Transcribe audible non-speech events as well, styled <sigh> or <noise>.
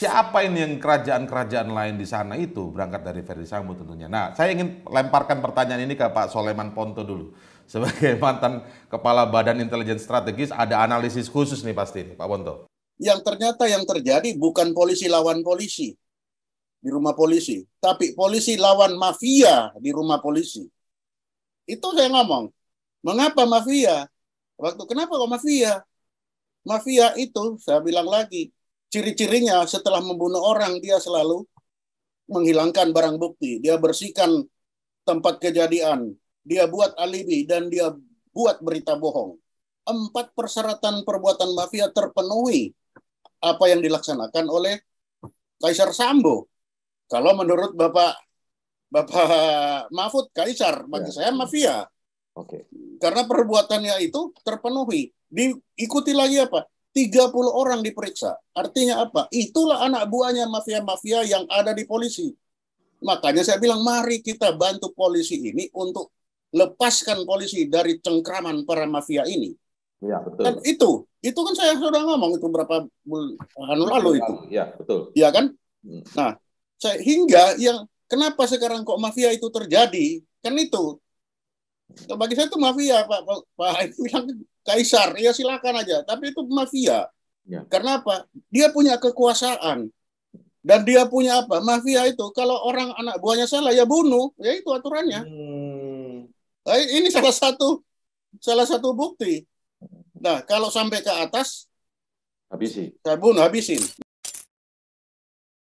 Siapa ini yang kerajaan-kerajaan lain di sana itu berangkat dari Ferdi Sambo tentunya. Nah, saya ingin lemparkan pertanyaan ini ke Pak Soleman Ponto dulu. <laughs> Sebagai mantan Kepala Badan Intelijen Strategis, ada analisis khusus nih pasti Pak Ponto. Yang ternyata yang terjadi bukan polisi lawan polisi di rumah polisi, tapi polisi lawan mafia di rumah polisi. Itu saya ngomong. Mengapa mafia? Waktu kenapa kok mafia? Mafia itu saya bilang lagi ciri-cirinya setelah membunuh orang dia selalu menghilangkan barang bukti, dia bersihkan tempat kejadian, dia buat alibi dan dia buat berita bohong. Empat persyaratan perbuatan mafia terpenuhi apa yang dilaksanakan oleh Kaisar Sambo. Kalau menurut Bapak Bapak Mahfud Kaisar, bagi ya. saya mafia. Oke. Okay. Karena perbuatannya itu terpenuhi. Diikuti lagi apa? 30 orang diperiksa. Artinya apa? Itulah anak buahnya mafia-mafia yang ada di polisi. Makanya saya bilang mari kita bantu polisi ini untuk lepaskan polisi dari cengkraman para mafia ini. Ya, betul. Dan itu, itu kan saya sudah ngomong itu berapa bulan anu lalu itu. Ya, betul. Iya kan? Hmm. Nah, saya hingga yang kenapa sekarang kok mafia itu terjadi? Kan itu bagi saya itu mafia Pak Pak, Pak bilang kaisar ya silakan aja tapi itu mafia ya. karena apa dia punya kekuasaan dan dia punya apa mafia itu kalau orang anak buahnya salah ya bunuh ya itu aturannya hmm. nah, ini salah satu salah satu bukti nah kalau sampai ke atas habisin saya bunuh habisin